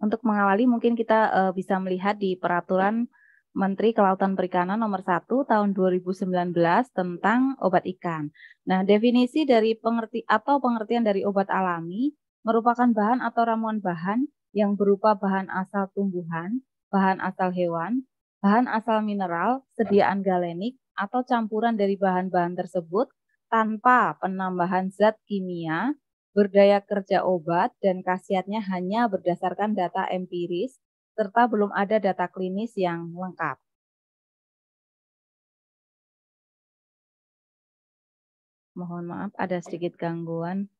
Untuk mengawali mungkin kita uh, bisa melihat di peraturan Menteri Kelautan Perikanan nomor 1 tahun 2019 tentang obat ikan. Nah, definisi dari pengerti atau pengertian dari obat alami merupakan bahan atau ramuan bahan yang berupa bahan asal tumbuhan, bahan asal hewan, bahan asal mineral, sediaan galenik atau campuran dari bahan-bahan tersebut tanpa penambahan zat kimia Berdaya kerja obat dan khasiatnya hanya berdasarkan data empiris, serta belum ada data klinis yang lengkap. Mohon maaf, ada sedikit gangguan.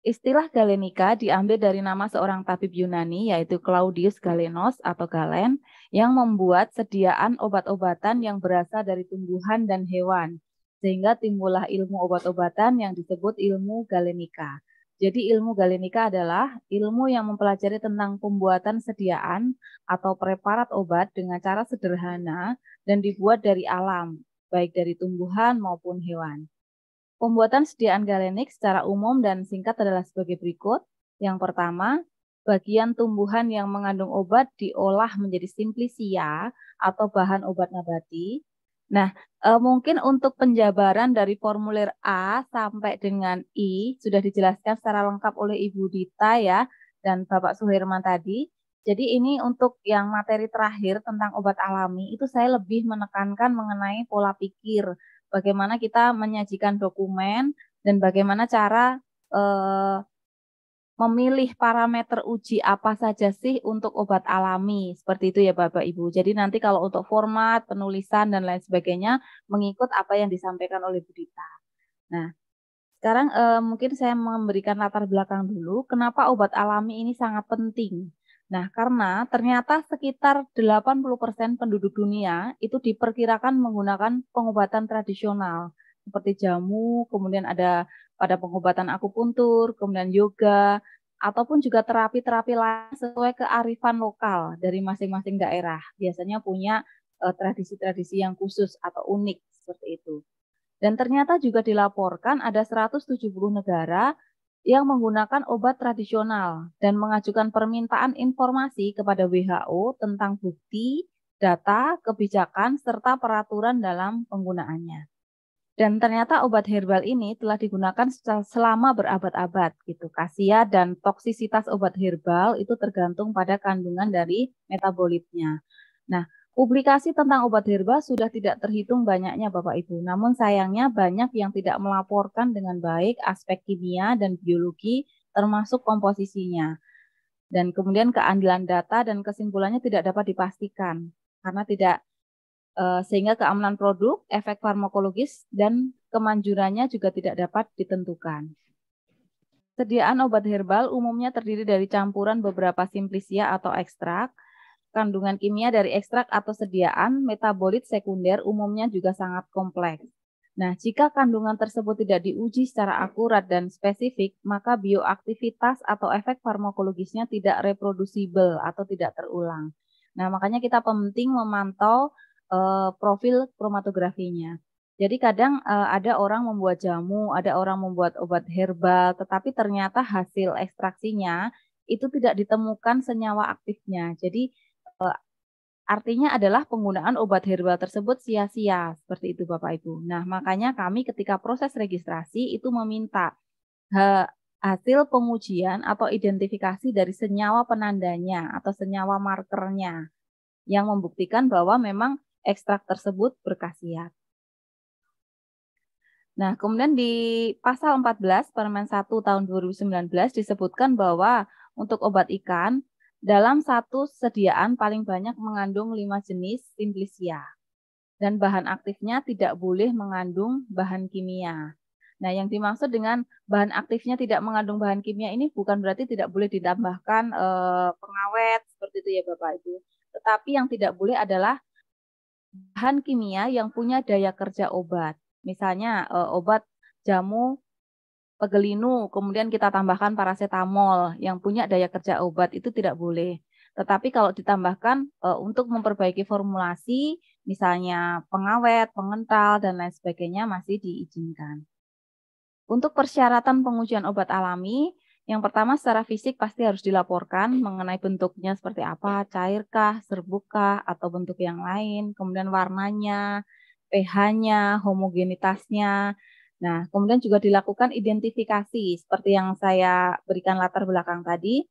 Istilah Galenika diambil dari nama seorang tabib Yunani yaitu Claudius Galenos atau Galen yang membuat sediaan obat-obatan yang berasal dari tumbuhan dan hewan sehingga timbullah ilmu obat-obatan yang disebut ilmu Galenika. Jadi ilmu Galenika adalah ilmu yang mempelajari tentang pembuatan sediaan atau preparat obat dengan cara sederhana dan dibuat dari alam, baik dari tumbuhan maupun hewan. Pembuatan sediaan galenik secara umum dan singkat adalah sebagai berikut. Yang pertama, bagian tumbuhan yang mengandung obat diolah menjadi simplisia atau bahan obat nabati. Nah, e, mungkin untuk penjabaran dari formulir A sampai dengan I sudah dijelaskan secara lengkap oleh Ibu Dita ya dan Bapak Suherman tadi. Jadi ini untuk yang materi terakhir tentang obat alami itu saya lebih menekankan mengenai pola pikir bagaimana kita menyajikan dokumen dan bagaimana cara eh, memilih parameter uji apa saja sih untuk obat alami seperti itu ya Bapak Ibu. Jadi nanti kalau untuk format, penulisan dan lain sebagainya mengikut apa yang disampaikan oleh Bu Dita. Nah, sekarang eh, mungkin saya memberikan latar belakang dulu kenapa obat alami ini sangat penting. Nah, karena ternyata sekitar 80% penduduk dunia itu diperkirakan menggunakan pengobatan tradisional seperti jamu, kemudian ada pada pengobatan akupuntur, kemudian yoga, ataupun juga terapi-terapi lain sesuai kearifan lokal dari masing-masing daerah. Biasanya punya eh, tradisi-tradisi yang khusus atau unik seperti itu. Dan ternyata juga dilaporkan ada 170 negara yang menggunakan obat tradisional dan mengajukan permintaan informasi kepada WHO tentang bukti, data, kebijakan, serta peraturan dalam penggunaannya. Dan ternyata obat herbal ini telah digunakan selama berabad-abad gitu. Kasia dan toksisitas obat herbal itu tergantung pada kandungan dari metabolitnya. Nah, Publikasi tentang obat herbal sudah tidak terhitung banyaknya Bapak Ibu, namun sayangnya banyak yang tidak melaporkan dengan baik aspek kimia dan biologi termasuk komposisinya. Dan kemudian keandalan data dan kesimpulannya tidak dapat dipastikan karena tidak eh, sehingga keamanan produk, efek farmakologis, dan kemanjurannya juga tidak dapat ditentukan. Sediaan obat herbal umumnya terdiri dari campuran beberapa simplisia atau ekstrak, kandungan kimia dari ekstrak atau sediaan metabolit sekunder umumnya juga sangat kompleks. Nah, jika kandungan tersebut tidak diuji secara akurat dan spesifik, maka bioaktivitas atau efek farmakologisnya tidak reproducible atau tidak terulang. Nah, makanya kita penting memantau uh, profil kromatografinya. Jadi kadang uh, ada orang membuat jamu, ada orang membuat obat herbal, tetapi ternyata hasil ekstraksinya itu tidak ditemukan senyawa aktifnya. Jadi Eh, artinya adalah penggunaan obat herbal tersebut sia-sia seperti itu Bapak Ibu. Nah, makanya kami ketika proses registrasi itu meminta eh, hasil pengujian atau identifikasi dari senyawa penandanya atau senyawa markernya yang membuktikan bahwa memang ekstrak tersebut berkhasiat. Nah, kemudian di pasal 14 Permen 1 tahun 2019 disebutkan bahwa untuk obat ikan dalam satu sediaan paling banyak mengandung lima jenis simplisia. Dan bahan aktifnya tidak boleh mengandung bahan kimia. Nah, yang dimaksud dengan bahan aktifnya tidak mengandung bahan kimia ini bukan berarti tidak boleh ditambahkan e, pengawet seperti itu ya Bapak Ibu. Tetapi yang tidak boleh adalah bahan kimia yang punya daya kerja obat. Misalnya e, obat jamu pegelinu, kemudian kita tambahkan paracetamol yang punya daya kerja obat itu tidak boleh. Tetapi kalau ditambahkan e, untuk memperbaiki formulasi, misalnya pengawet, pengental, dan lain sebagainya masih diizinkan. Untuk persyaratan pengujian obat alami, yang pertama secara fisik pasti harus dilaporkan mengenai bentuknya seperti apa, cairkah, serbukkah, atau bentuk yang lain, kemudian warnanya, pH-nya, homogenitasnya, Nah, kemudian juga dilakukan identifikasi seperti yang saya berikan latar belakang tadi,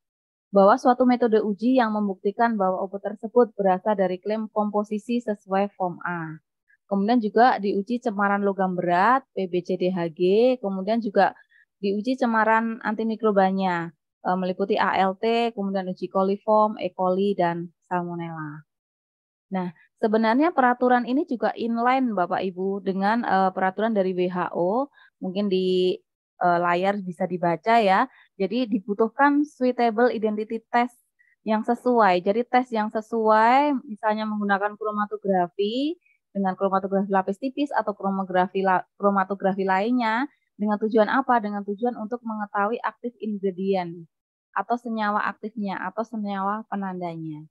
bahwa suatu metode uji yang membuktikan bahwa obat tersebut berasal dari klaim komposisi sesuai form A. Kemudian juga diuji cemaran logam berat, PBCDHG, kemudian juga diuji cemaran antimikrobanya, e, meliputi ALT, kemudian uji coliform, E. coli, dan Salmonella. Nah, Sebenarnya peraturan ini juga inline Bapak Ibu dengan uh, peraturan dari WHO, mungkin di uh, layar bisa dibaca ya. Jadi dibutuhkan suitable identity test yang sesuai. Jadi tes yang sesuai misalnya menggunakan kromatografi dengan kromatografi lapis tipis atau kromografi la kromatografi lainnya dengan tujuan apa? Dengan tujuan untuk mengetahui aktif ingredient atau senyawa aktifnya atau senyawa penandanya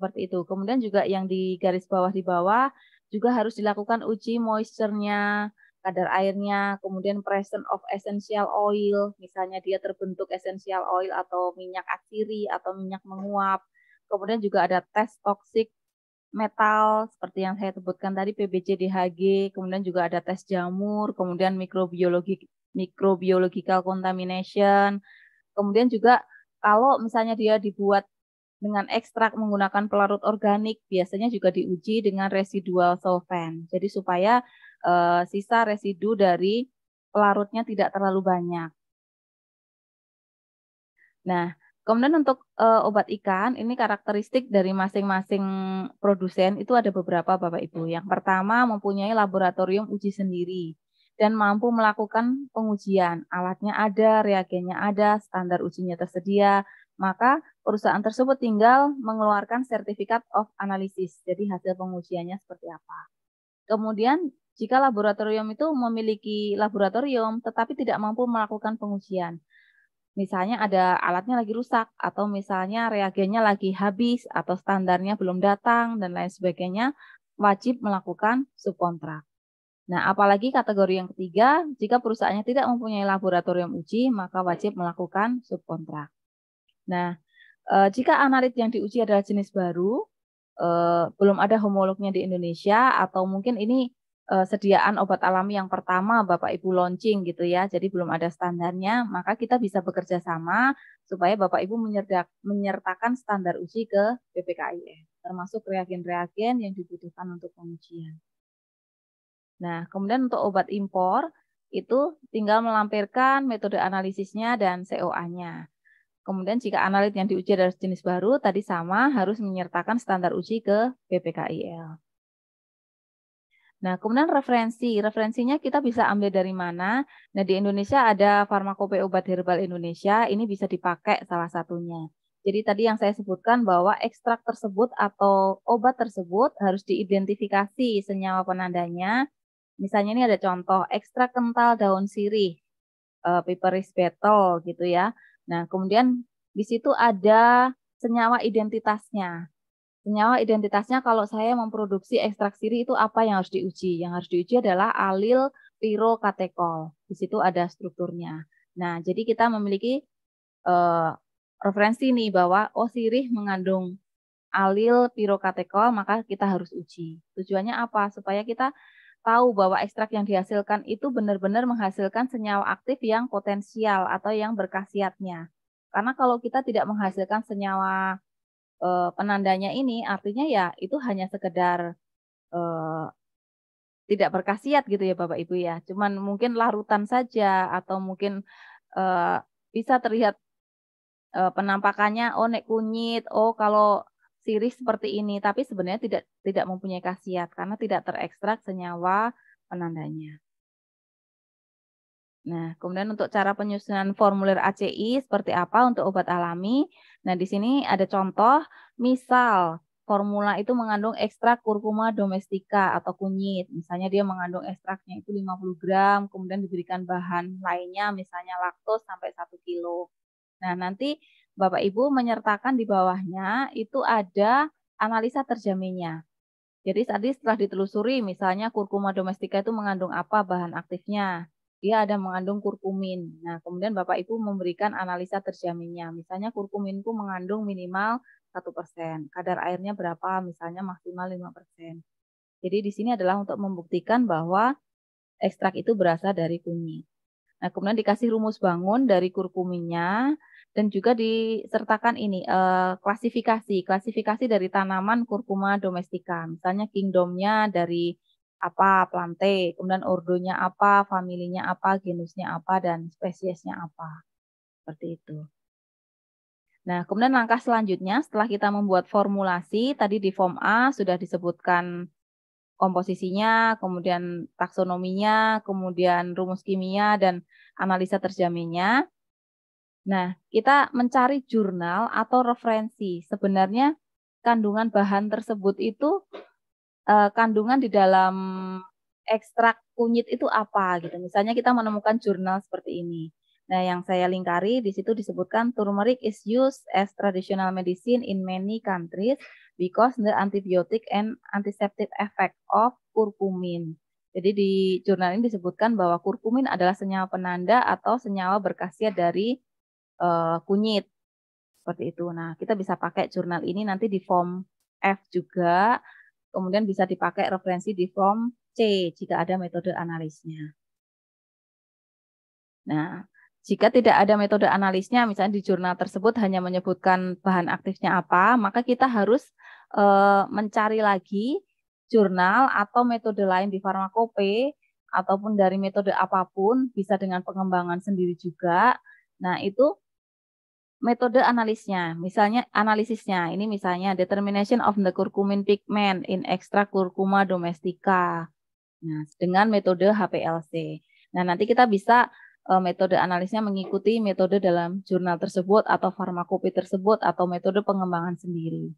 seperti itu. Kemudian juga yang di garis bawah di bawah juga harus dilakukan uji moisturnya, kadar airnya, kemudian presence of essential oil, misalnya dia terbentuk essential oil atau minyak atsiri atau minyak menguap. Kemudian juga ada tes toksik metal seperti yang saya sebutkan tadi PBCDHG, kemudian juga ada tes jamur, kemudian mikrobiologi microbiological contamination. Kemudian juga kalau misalnya dia dibuat dengan ekstrak menggunakan pelarut organik biasanya juga diuji dengan residual solvent. Jadi supaya uh, sisa residu dari pelarutnya tidak terlalu banyak. Nah, kemudian untuk uh, obat ikan ini karakteristik dari masing-masing produsen itu ada beberapa Bapak Ibu. Yang pertama mempunyai laboratorium uji sendiri dan mampu melakukan pengujian. Alatnya ada, reagennya ada, standar ujinya tersedia, maka perusahaan tersebut tinggal mengeluarkan sertifikat of analysis, jadi hasil pengujiannya seperti apa. Kemudian jika laboratorium itu memiliki laboratorium tetapi tidak mampu melakukan pengujian, misalnya ada alatnya lagi rusak atau misalnya reagennya lagi habis atau standarnya belum datang dan lain sebagainya, wajib melakukan subkontrak. Nah, apalagi kategori yang ketiga, jika perusahaannya tidak mempunyai laboratorium uji, maka wajib melakukan subkontrak. Nah, eh, jika analit yang diuji adalah jenis baru, eh, belum ada homolognya di Indonesia, atau mungkin ini eh, sediaan obat alami yang pertama Bapak Ibu launching gitu ya, jadi belum ada standarnya, maka kita bisa bekerja sama supaya Bapak Ibu menyertakan standar uji ke BPKIN, e, termasuk reagen-reagen yang dibutuhkan untuk pengujian. Nah, kemudian untuk obat impor itu tinggal melampirkan metode analisisnya dan COA-nya. Kemudian jika analit yang diuji adalah jenis baru, tadi sama harus menyertakan standar uji ke BPKIL. Nah, kemudian referensi. Referensinya kita bisa ambil dari mana? Nah, di Indonesia ada Farmakope Obat Herbal Indonesia, ini bisa dipakai salah satunya. Jadi tadi yang saya sebutkan bahwa ekstrak tersebut atau obat tersebut harus diidentifikasi senyawa penandanya. Misalnya ini ada contoh ekstrak kental daun sirih, uh, piperis betel gitu ya Nah, kemudian di situ ada senyawa identitasnya. Senyawa identitasnya kalau saya memproduksi ekstrak siri itu apa yang harus diuji? Yang harus diuji adalah alil pirokatekol. Di situ ada strukturnya. Nah, jadi kita memiliki uh, referensi nih bahwa oh sirih mengandung alil pirokatekol, maka kita harus uji. Tujuannya apa? Supaya kita tahu bahwa ekstrak yang dihasilkan itu benar-benar menghasilkan senyawa aktif yang potensial atau yang berkhasiatnya. Karena kalau kita tidak menghasilkan senyawa e, penandanya ini, artinya ya itu hanya sekedar e, tidak berkhasiat gitu ya Bapak Ibu ya. Cuman mungkin larutan saja atau mungkin e, bisa terlihat e, penampakannya oh nek kunyit, oh kalau sirih seperti ini, tapi sebenarnya tidak tidak mempunyai khasiat karena tidak terekstrak senyawa penandanya. Nah, kemudian untuk cara penyusunan formulir ACI seperti apa untuk obat alami? Nah, di sini ada contoh, misal formula itu mengandung ekstrak kurkuma domestika atau kunyit. Misalnya dia mengandung ekstraknya itu 50 gram, kemudian diberikan bahan lainnya misalnya laktos sampai 1 kilo. Nah, nanti Bapak Ibu menyertakan di bawahnya itu ada analisa terjaminnya. Jadi tadi setelah ditelusuri misalnya kurkuma domestika itu mengandung apa bahan aktifnya. Dia ada mengandung kurkumin. Nah, kemudian Bapak Ibu memberikan analisa terjaminnya. Misalnya kurkumin itu mengandung minimal 1%, kadar airnya berapa misalnya maksimal 5%. Jadi di sini adalah untuk membuktikan bahwa ekstrak itu berasal dari kunyit. Nah, kemudian dikasih rumus bangun dari kurkuminnya, dan juga disertakan ini uh, klasifikasi klasifikasi dari tanaman kurkuma domestika misalnya kingdomnya dari apa plante kemudian ordonya apa familinya apa genusnya apa dan spesiesnya apa seperti itu nah kemudian langkah selanjutnya setelah kita membuat formulasi tadi di form A sudah disebutkan komposisinya, kemudian taksonominya, kemudian rumus kimia dan analisa terjaminnya. Nah, kita mencari jurnal atau referensi. Sebenarnya kandungan bahan tersebut itu eh, kandungan di dalam ekstrak kunyit itu apa gitu. Misalnya kita menemukan jurnal seperti ini. Nah, yang saya lingkari di situ disebutkan turmeric is used as traditional medicine in many countries because the antibiotic and antiseptic effect of curcumin. Jadi di jurnal ini disebutkan bahwa kurkumin adalah senyawa penanda atau senyawa berkhasiat dari uh, kunyit seperti itu. Nah, kita bisa pakai jurnal ini nanti di form F juga, kemudian bisa dipakai referensi di form C jika ada metode analisnya. Nah, jika tidak ada metode analisnya, misalnya di jurnal tersebut hanya menyebutkan bahan aktifnya apa, maka kita harus e, mencari lagi jurnal atau metode lain di farmakope ataupun dari metode apapun, bisa dengan pengembangan sendiri juga. Nah, itu metode analisnya, misalnya analisisnya. Ini misalnya determination of the curcumin pigment in extra curcuma domestica. Nah, dengan metode HPLC. Nah, nanti kita bisa uh, metode analisnya mengikuti metode dalam jurnal tersebut atau farmakopi tersebut atau metode pengembangan sendiri.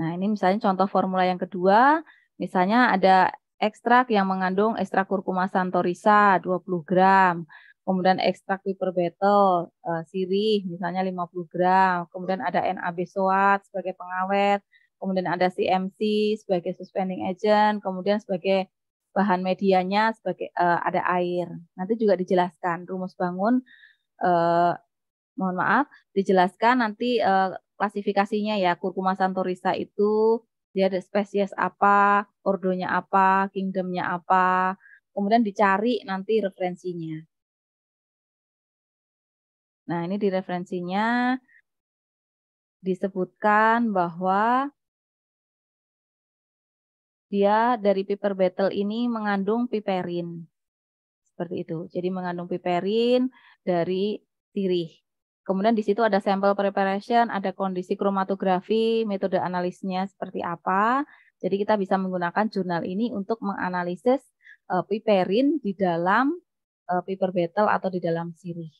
Nah, ini misalnya contoh formula yang kedua, misalnya ada ekstrak yang mengandung ekstrak kurkuma santorisa 20 gram, kemudian ekstrak piper betel uh, sirih misalnya 50 gram, kemudian ada NAB soat sebagai pengawet, kemudian ada CMC sebagai suspending agent, kemudian sebagai bahan medianya sebagai uh, ada air. Nanti juga dijelaskan rumus bangun uh, mohon maaf, dijelaskan nanti uh, klasifikasinya ya kurkuma santorisa itu dia ada spesies apa, ordonya apa, kingdomnya apa, kemudian dicari nanti referensinya. Nah, ini di referensinya disebutkan bahwa dia dari paper battle ini mengandung piperin. Seperti itu. Jadi mengandung piperin dari sirih. Kemudian di situ ada sampel preparation, ada kondisi kromatografi, metode analisnya seperti apa. Jadi kita bisa menggunakan jurnal ini untuk menganalisis uh, piperin di dalam eh, paper battle atau di dalam sirih.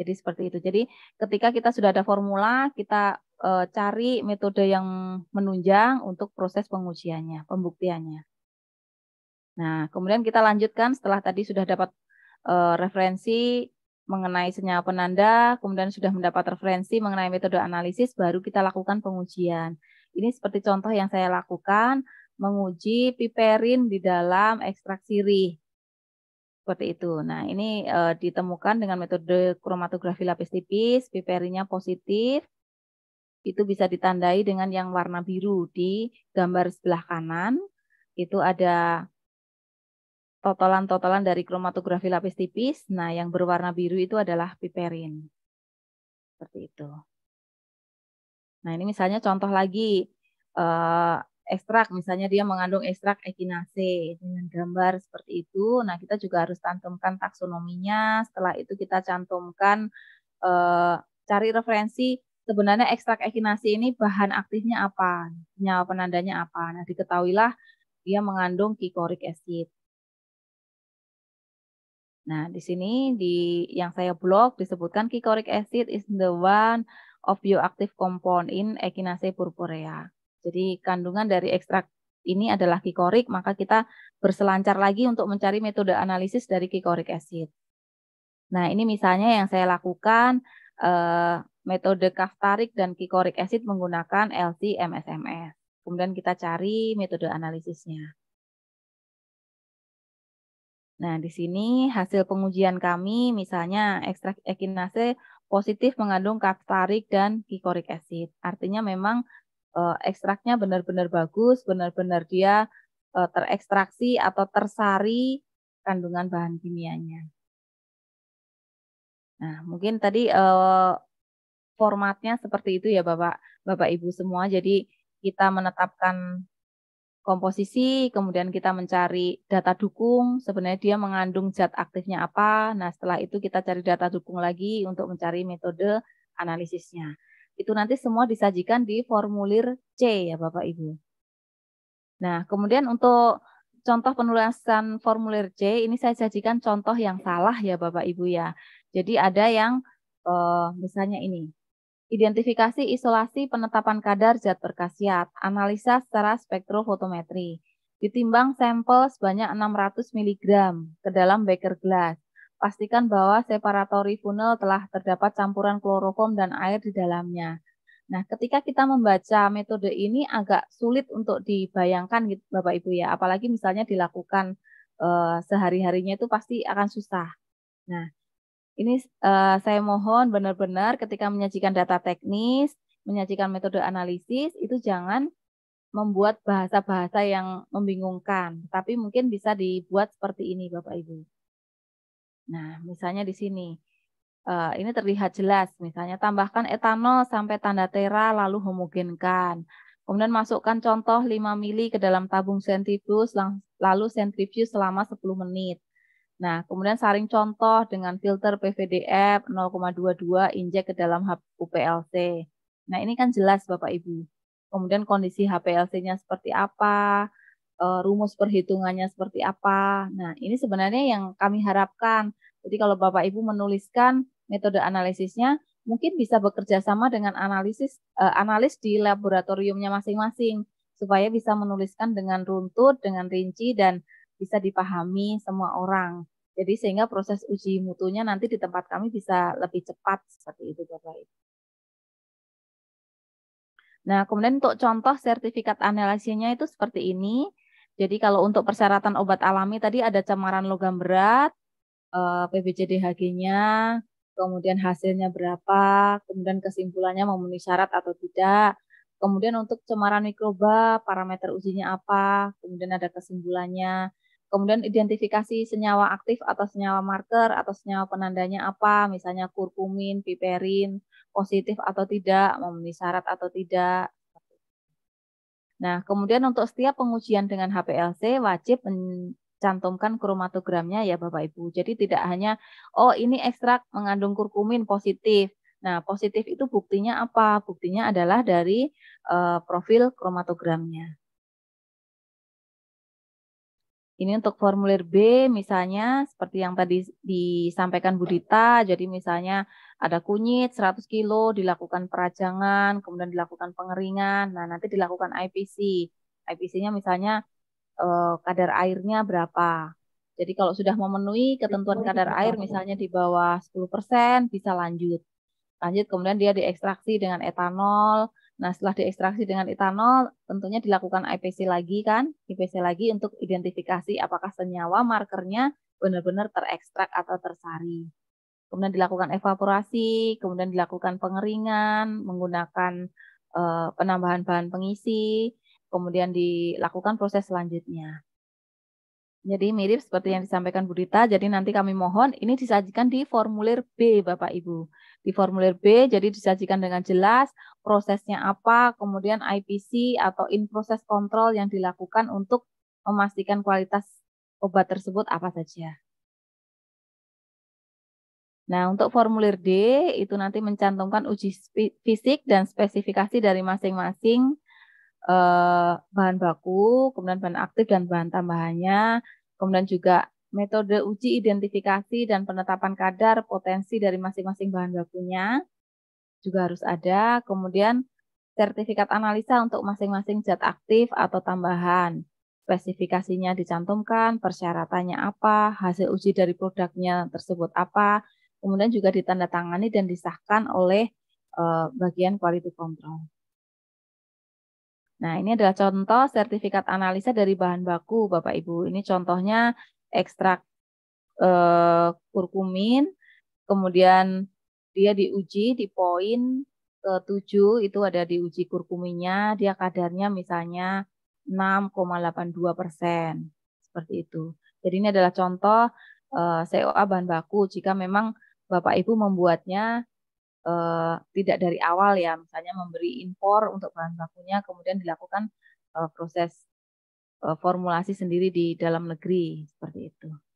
Jadi seperti itu. Jadi ketika kita sudah ada formula, kita uh, cari metode yang menunjang untuk proses pengujiannya, pembuktiannya. Nah, kemudian kita lanjutkan setelah tadi sudah dapat uh, referensi mengenai senyawa penanda, kemudian sudah mendapat referensi mengenai metode analisis, baru kita lakukan pengujian. Ini seperti contoh yang saya lakukan, menguji piperin di dalam ekstrak sirih. Seperti itu. Nah, ini uh, ditemukan dengan metode kromatografi lapis tipis, piperinnya positif. Itu bisa ditandai dengan yang warna biru di gambar sebelah kanan. Itu ada totolan-totolan dari kromatografi lapis tipis. Nah, yang berwarna biru itu adalah piperin. Seperti itu. Nah, ini misalnya contoh lagi uh, ekstrak, misalnya dia mengandung ekstrak ekinase dengan gambar seperti itu. Nah, kita juga harus cantumkan taksonominya. Setelah itu kita cantumkan eh, cari referensi sebenarnya ekstrak ekinase ini bahan aktifnya apa, senyawa penandanya apa. Nah, diketahuilah dia mengandung kikorik acid. Nah, di sini di yang saya blog disebutkan kikorik acid is the one of bioactive compound in Echinacea purpurea. Jadi kandungan dari ekstrak ini adalah kikorik, maka kita berselancar lagi untuk mencari metode analisis dari kikorik acid. Nah, ini misalnya yang saya lakukan eh, metode kaftarik dan kikorik acid menggunakan LC-MSMS. Kemudian kita cari metode analisisnya. Nah, di sini hasil pengujian kami misalnya ekstrak ekinase positif mengandung kaftarik dan kikorik acid. Artinya memang uh, ekstraknya benar-benar bagus, benar-benar dia uh, terekstraksi atau tersari kandungan bahan kimianya. Nah, mungkin tadi uh, formatnya seperti itu ya Bapak, Bapak Ibu semua. Jadi kita menetapkan komposisi, kemudian kita mencari data dukung, sebenarnya dia mengandung zat aktifnya apa. Nah, setelah itu kita cari data dukung lagi untuk mencari metode analisisnya. Itu nanti semua disajikan di formulir C ya Bapak Ibu. Nah, kemudian untuk contoh penulisan formulir C ini saya sajikan contoh yang salah ya Bapak Ibu ya. Jadi ada yang eh, misalnya ini. Identifikasi isolasi penetapan kadar zat berkhasiat, analisa secara spektrofotometri. Ditimbang sampel sebanyak 600 mg ke dalam beker gelas pastikan bahwa separatory funnel telah terdapat campuran kloroform dan air di dalamnya. Nah, ketika kita membaca metode ini agak sulit untuk dibayangkan gitu Bapak Ibu ya, apalagi misalnya dilakukan uh, sehari-harinya itu pasti akan susah. Nah, ini uh, saya mohon benar-benar ketika menyajikan data teknis, menyajikan metode analisis itu jangan membuat bahasa-bahasa yang membingungkan, tapi mungkin bisa dibuat seperti ini Bapak Ibu. Nah, misalnya di sini. Uh, ini terlihat jelas, misalnya tambahkan etanol sampai tanda tera lalu homogenkan. Kemudian masukkan contoh 5 mili ke dalam tabung sentrifus, lalu sentrifus selama 10 menit. Nah, kemudian saring contoh dengan filter PVDF 0,22 injek ke dalam UPLC. Nah, ini kan jelas Bapak Ibu. Kemudian kondisi HPLC-nya seperti apa, uh, rumus perhitungannya seperti apa. Nah, ini sebenarnya yang kami harapkan. Jadi kalau Bapak Ibu menuliskan metode analisisnya, mungkin bisa bekerja sama dengan analisis uh, analis di laboratoriumnya masing-masing supaya bisa menuliskan dengan runtut, dengan rinci dan bisa dipahami semua orang. Jadi sehingga proses uji mutunya nanti di tempat kami bisa lebih cepat seperti itu Bapak Ibu. Nah, kemudian untuk contoh sertifikat analisisnya itu seperti ini. Jadi kalau untuk persyaratan obat alami tadi ada cemaran logam berat, eh, pbjdhg nya kemudian hasilnya berapa, kemudian kesimpulannya memenuhi syarat atau tidak. Kemudian untuk cemaran mikroba, parameter ujinya apa, kemudian ada kesimpulannya. Kemudian identifikasi senyawa aktif atau senyawa marker atau senyawa penandanya apa, misalnya kurkumin, piperin, positif atau tidak, memenuhi syarat atau tidak. Nah, kemudian untuk setiap pengujian dengan HPLC wajib mencantumkan kromatogramnya ya Bapak Ibu. Jadi tidak hanya oh ini ekstrak mengandung kurkumin positif. Nah, positif itu buktinya apa? Buktinya adalah dari uh, profil kromatogramnya. Ini untuk formulir B misalnya seperti yang tadi disampaikan Bu Dita, jadi misalnya ada kunyit 100 kilo dilakukan perajangan, kemudian dilakukan pengeringan. Nah, nanti dilakukan IPC. IPC-nya misalnya eh, kadar airnya berapa. Jadi kalau sudah memenuhi ketentuan kadar air misalnya di bawah 10% bisa lanjut. Lanjut kemudian dia diekstraksi dengan etanol, Nah, setelah diekstraksi dengan etanol, tentunya dilakukan IPC lagi kan, IPC lagi untuk identifikasi apakah senyawa markernya benar-benar terekstrak atau tersari. Kemudian dilakukan evaporasi, kemudian dilakukan pengeringan menggunakan uh, penambahan bahan pengisi, kemudian dilakukan proses selanjutnya. Jadi mirip seperti yang disampaikan Bu Rita, jadi nanti kami mohon ini disajikan di formulir B Bapak Ibu. Di formulir B jadi disajikan dengan jelas prosesnya apa, kemudian IPC atau in process control yang dilakukan untuk memastikan kualitas obat tersebut apa saja. Nah, untuk formulir D itu nanti mencantumkan uji fisik dan spesifikasi dari masing-masing eh, bahan baku, kemudian bahan aktif dan bahan tambahannya, kemudian juga metode uji identifikasi dan penetapan kadar potensi dari masing-masing bahan bakunya juga harus ada. Kemudian sertifikat analisa untuk masing-masing zat aktif atau tambahan. Spesifikasinya dicantumkan, persyaratannya apa, hasil uji dari produknya tersebut apa, kemudian juga ditandatangani dan disahkan oleh eh, bagian quality control. Nah, ini adalah contoh sertifikat analisa dari bahan baku, Bapak Ibu. Ini contohnya ekstrak eh, kurkumin, kemudian dia diuji di poin ke-7 itu ada diuji kurkuminnya, dia kadarnya misalnya 6,82 persen, seperti itu. Jadi ini adalah contoh eh, COA bahan baku. Jika memang Bapak Ibu membuatnya eh, tidak dari awal ya, misalnya memberi impor untuk bahan bakunya, kemudian dilakukan eh, proses eh, formulasi sendiri di dalam negeri seperti itu.